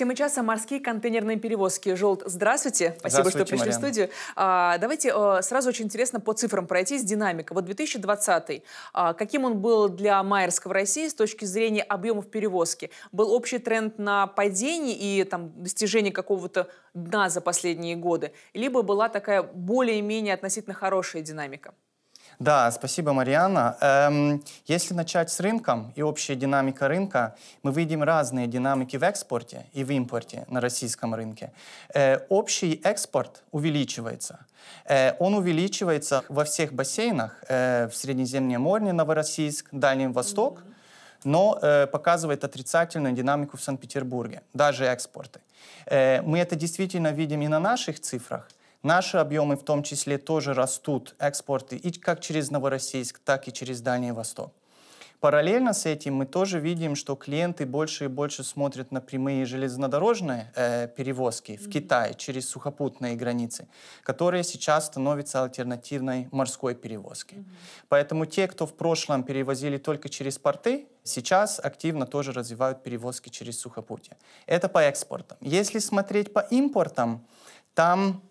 Тема часа – морские контейнерные перевозки. Желт, здравствуйте. Спасибо, здравствуйте, что пришли Марьяна. в студию. А, давайте а, сразу очень интересно по цифрам пройтись. Динамика. Вот 2020 а, Каким он был для Майерска в России с точки зрения объемов перевозки? Был общий тренд на падение и там, достижение какого-то дна за последние годы? Либо была такая более-менее относительно хорошая динамика? Да, спасибо, Марианна. Эм, если начать с рынком и общая динамика рынка, мы видим разные динамики в экспорте и в импорте на российском рынке. Э, общий экспорт увеличивается. Э, он увеличивается во всех бассейнах, э, в Средиземном море, Новороссийск, Дальнем Восток, но э, показывает отрицательную динамику в Санкт-Петербурге, даже экспорты. Э, мы это действительно видим и на наших цифрах – Наши объемы в том числе тоже растут, экспорты и как через Новороссийск, так и через Дальний Восток. Параллельно с этим мы тоже видим, что клиенты больше и больше смотрят на прямые железнодорожные э, перевозки в Китай через сухопутные границы, которые сейчас становятся альтернативной морской перевозке. Поэтому те, кто в прошлом перевозили только через порты, сейчас активно тоже развивают перевозки через сухопутье. Это по экспортам. Если смотреть по импортам, там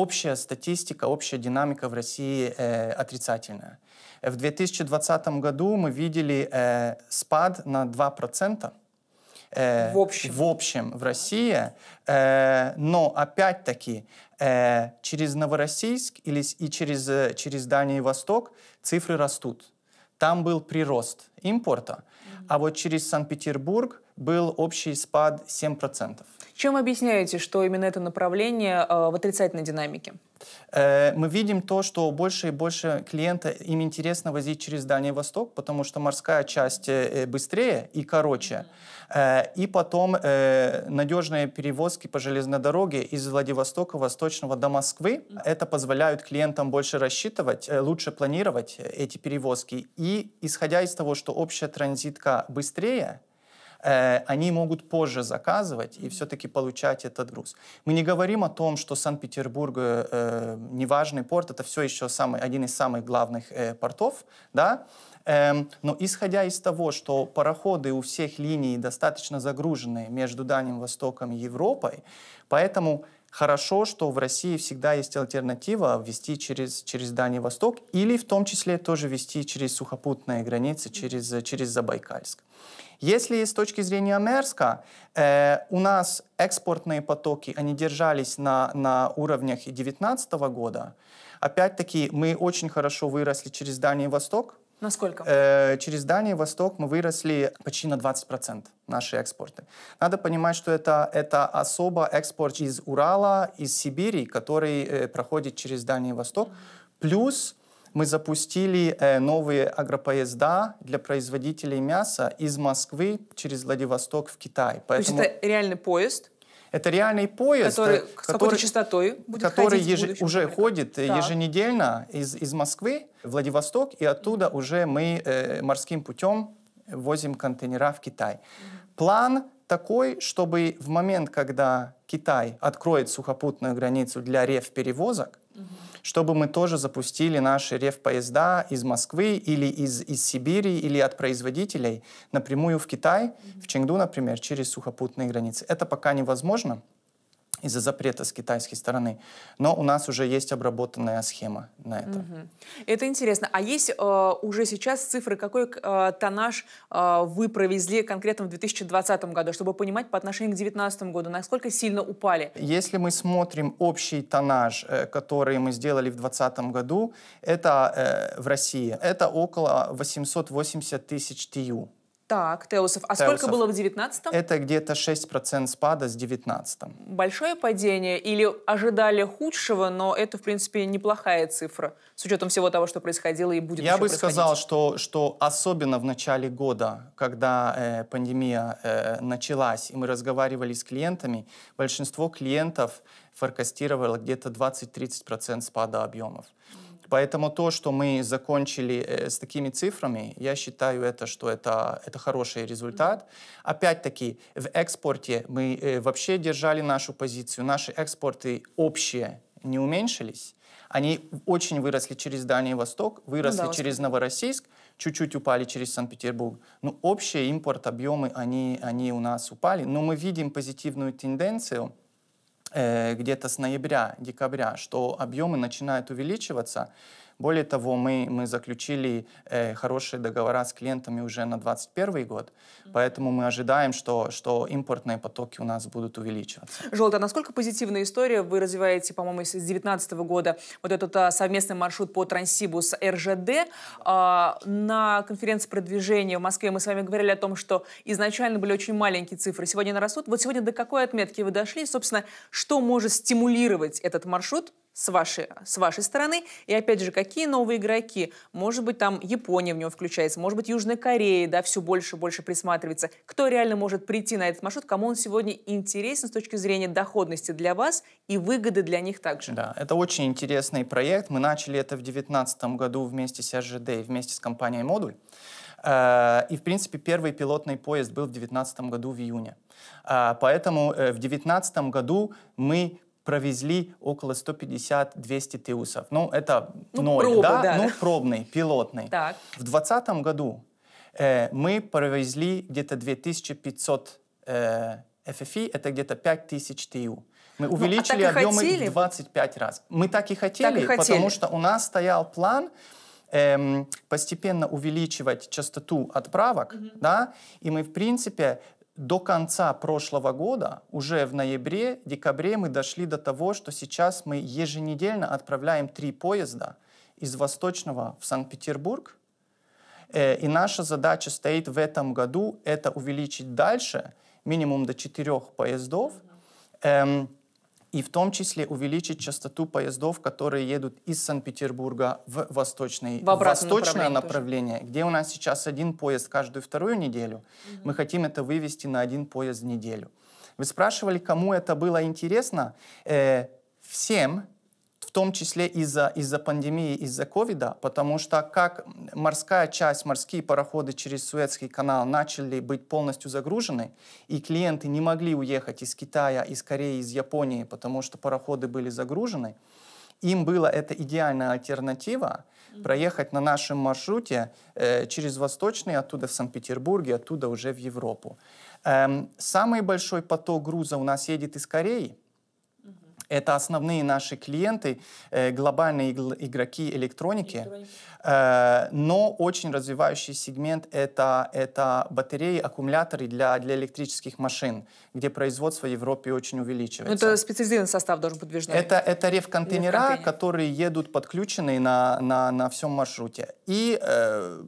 общая статистика, общая динамика в России э, отрицательная. Э, в 2020 году мы видели э, спад на 2%. Э, в общем. в общем в России, э, но опять-таки э, через Новороссийск или и через э, через Дальний Восток цифры растут. Там был прирост импорта, mm-hmm. а вот через Санкт-Петербург был общий спад 7%. Чем объясняете, что именно это направление э, в отрицательной динамике? Э, мы видим то, что больше и больше клиента им интересно возить через Дальний Восток, потому что морская часть э, быстрее и короче. И потом надежные перевозки по железной дороге из Владивостока Восточного до Москвы. Это позволяет клиентам больше рассчитывать, лучше планировать эти перевозки. И исходя из того, что общая транзитка быстрее, Э, они могут позже заказывать и все-таки получать этот груз. Мы не говорим о том, что Санкт-Петербург э, э неважный порт, это все еще самый, один из самых главных э, портов, да, эм, но исходя из того, что пароходы у всех линий достаточно загружены между Дальним Востоком и Европой, поэтому Хорошо, что в России всегда есть альтернатива ввести через, через Дальний Восток или в том числе тоже ввести через сухопутные границы, через, через Забайкальск. Если с точки зрения Мерска, э, у нас экспортные потоки, они держались на, на уровнях 2019 года. Опять-таки, мы очень хорошо выросли через Дальний Восток, Насколько? Э, через Данию и Восток мы выросли почти на 20% наши экспорты. Надо понимать, что это, это особо экспорт из Урала, из Сибири, который э, проходит через Данию и Восток. Плюс мы запустили э, новые агропоезда для производителей мяса из Москвы через Владивосток в Китай. Поэтому... То есть это реальный поезд? Это реальный поезд, который, э, с какой частотой будет который ходить еж, уже например. ходит еженедельно из, из Москвы в Владивосток, и оттуда уже мы э, морским путем возим контейнера в Китай. План такой, чтобы в момент, когда Китай откроет сухопутную границу для реф-перевозок, чтобы мы тоже запустили наши рев-поезда из Москвы или из, из Сибири, или от производителей напрямую в Китай, угу. в Чengду, например, через сухопутные границы. Это пока невозможно из-за запрета с китайской стороны. Но у нас уже есть обработанная схема на это. Это интересно. А есть э, уже сейчас цифры, какой э, тонаж э, вы провезли конкретно в 2020 году, чтобы понимать по отношению к 2019 году, насколько сильно упали? Если мы смотрим общий тонаж, э, который мы сделали в 2020 году, это э, в России, это около 880 тысяч тью. Так, Теосов, А Теусов. сколько было в 19-м? Это где-то 6% спада с 19-м. Большое падение или ожидали худшего, но это, в принципе, неплохая цифра с учетом всего того, что происходило и будет Я бы сказал, что, что особенно в начале года, когда э, пандемия э, началась, и мы разговаривали с клиентами, большинство клиентов форкастировало где-то 20-30% спада объемов. Mm. Поэтому то, что мы закончили э, с такими цифрами, я считаю, это, что это, это хороший результат. Опять-таки, в экспорте мы э, вообще держали нашу позицию. Наши экспорты общие не уменьшились. Они очень выросли через Дальний Восток, выросли ну, да, через Новороссийск, чуть-чуть упали через Санкт-Петербург. Но ну, общие импорт объемы, они, они у нас упали. Но мы видим позитивную тенденцию – Э, где-то с ноября, декабря, что объемы начинают увеличиваться, более того, мы, мы заключили э, хорошие договора с клиентами уже на 2021 год, mm-hmm. поэтому мы ожидаем, что, что импортные потоки у нас будут увеличиваться. Желтая, а насколько позитивная история? Вы развиваете, по-моему, с 2019 года вот этот а, совместный маршрут по Транссибу с РЖД. А, на конференции продвижения в Москве мы с вами говорили о том, что изначально были очень маленькие цифры, сегодня нарастут. Вот сегодня до какой отметки вы дошли? Собственно, что может стимулировать этот маршрут с вашей, с вашей стороны. И опять же, какие новые игроки? Может быть, там Япония в него включается, может быть, Южная Корея, да, все больше и больше присматривается. Кто реально может прийти на этот маршрут, кому он сегодня интересен с точки зрения доходности для вас и выгоды для них также? Да, это очень интересный проект. Мы начали это в 2019 году вместе с РЖД и вместе с компанией «Модуль». Э, и, в принципе, первый пилотный поезд был в 2019 году в июне. Э, поэтому э, в 2019 году мы провезли около 150-200 теусов. Ну, это ну, ноль, пробы, да? да? Ну, пробный, пилотный. Так. В 2020 году э, мы провезли где-то 2500 э, FFI, e, это где-то 5000 ТУ. Мы увеличили ну, а объемы в 25 раз. Мы так и хотели, так и хотели. потому что у нас стоял план эм, постепенно увеличивать частоту отправок, mm-hmm. да, и мы, в принципе, до конца прошлого года, уже в ноябре, декабре мы дошли до того, что сейчас мы еженедельно отправляем три поезда из Восточного в Санкт-Петербург. Э, и наша задача стоит в этом году это увеличить дальше, минимум до четырех поездов. Эм, и в том числе увеличить частоту поездов, которые едут из Санкт-Петербурга в восточный, в восточное направление, направление где у нас сейчас один поезд каждую вторую неделю. Угу. Мы хотим это вывести на один поезд в неделю. Вы спрашивали, кому это было интересно? Э, всем, том числе из-за из, -за, пандемии, из-за ковида, потому что как морская часть, морские пароходы через Суэцкий канал начали быть полностью загружены, и клиенты не могли уехать из Китая, из Кореи, из Японии, потому что пароходы были загружены, им была это идеальная альтернатива проехать на нашем маршруте э, через Восточный, оттуда в Санкт-Петербурге, оттуда уже в Европу. Эм, самый большой поток груза у нас едет из Кореи, это основные наши клиенты, э, глобальные игроки электроники. Э, но очень развивающий сегмент это, это батареи, аккумуляторы для, для электрических машин, где производство в Европе очень увеличивается. Это специализированный состав должен подвижной. Это, это рев-контейнера, которые едут подключенные на, на, на всем маршруте. И э,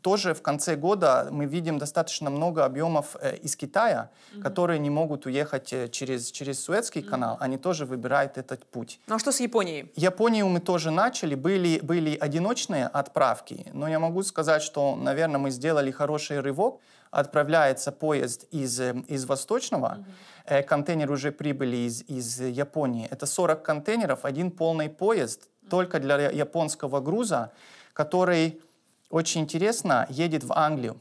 тоже в конце года мы видим достаточно много объемов э, из Китая, mm которые не могут уехать э, через, через Суэцкий mm канал. Они тоже выбирают этот путь. Ну а что с Японией? Японию мы тоже начали. Были, были одиночные отправки, но я могу сказать, что, наверное, мы сделали хороший рывок. Отправляется поезд из, э, из Восточного. Mm-hmm. Контейнеры уже прибыли из, из Японии. Это 40 контейнеров, один полный поезд mm только для японского груза, который очень интересно, едет в Англию.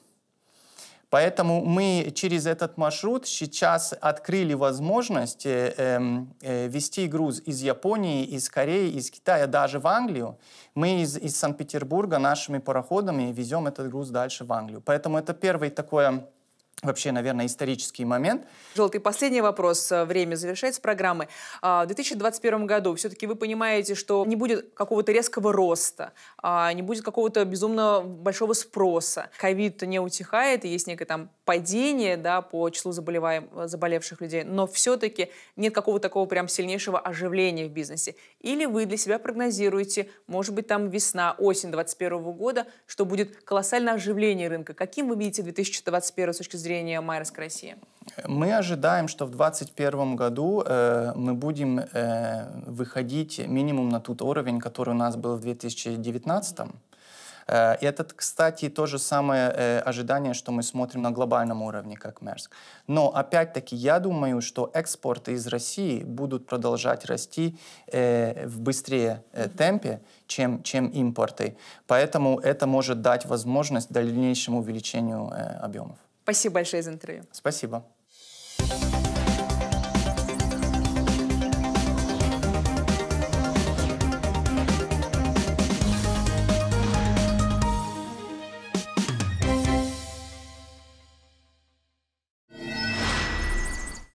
Поэтому мы через этот маршрут сейчас открыли возможность э, эм, э, вести груз из Японии, из Кореи, из Китая, даже в Англию. Мы из, из Санкт-Петербурга нашими пароходами везем этот груз дальше в Англию. Поэтому это первый такое вообще, наверное, исторический момент. Желтый, последний вопрос. Время завершается программы. А, в 2021 году все-таки вы понимаете, что не будет какого-то резкого роста, а, не будет какого-то безумно большого спроса. Ковид не утихает, есть некое там падение да, по числу заболеваем, заболевших людей, но все-таки нет какого-то такого прям сильнейшего оживления в бизнесе. Или вы для себя прогнозируете, может быть, там весна, осень 2021 года, что будет колоссальное оживление рынка. Каким вы видите 2021 с точки зрения зрения Майерск России? Мы ожидаем, что в 2021 году э, мы будем э, выходить минимум на тот уровень, который у нас был в 2019. Э, это, кстати, то же самое э, ожидание, что мы смотрим на глобальном уровне, как Мерск. Но, опять-таки, я думаю, что экспорты из России будут продолжать расти э, в быстрее э, темпе, чем, чем импорты. Поэтому это может дать возможность дальнейшему увеличению э, объемов. Спасибо большое за интервью. Спасибо.